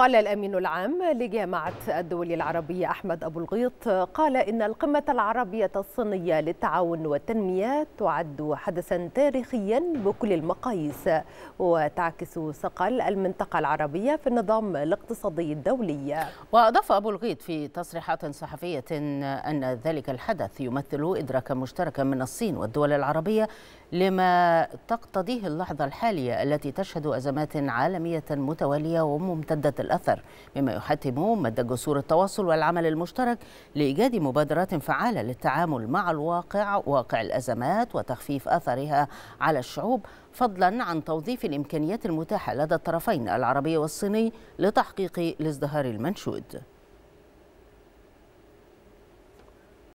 قال الأمين العام لجامعة الدول العربية أحمد أبو الغيط قال إن القمة العربية الصينية للتعاون والتنمية تعد حدثا تاريخيا بكل المقاييس وتعكس ثقل المنطقة العربية في النظام الاقتصادي الدولي وأضاف أبو الغيط في تصريحات صحفية أن ذلك الحدث يمثل إدراكا مشتركا من الصين والدول العربية لما تقتضيه اللحظة الحالية التي تشهد أزمات عالمية متوالية وممتدة الأثر مما يحتم مد جسور التواصل والعمل المشترك لإيجاد مبادرات فعالة للتعامل مع الواقع واقع الأزمات وتخفيف أثرها على الشعوب فضلا عن توظيف الإمكانيات المتاحة لدى الطرفين العربي والصيني لتحقيق الازدهار المنشود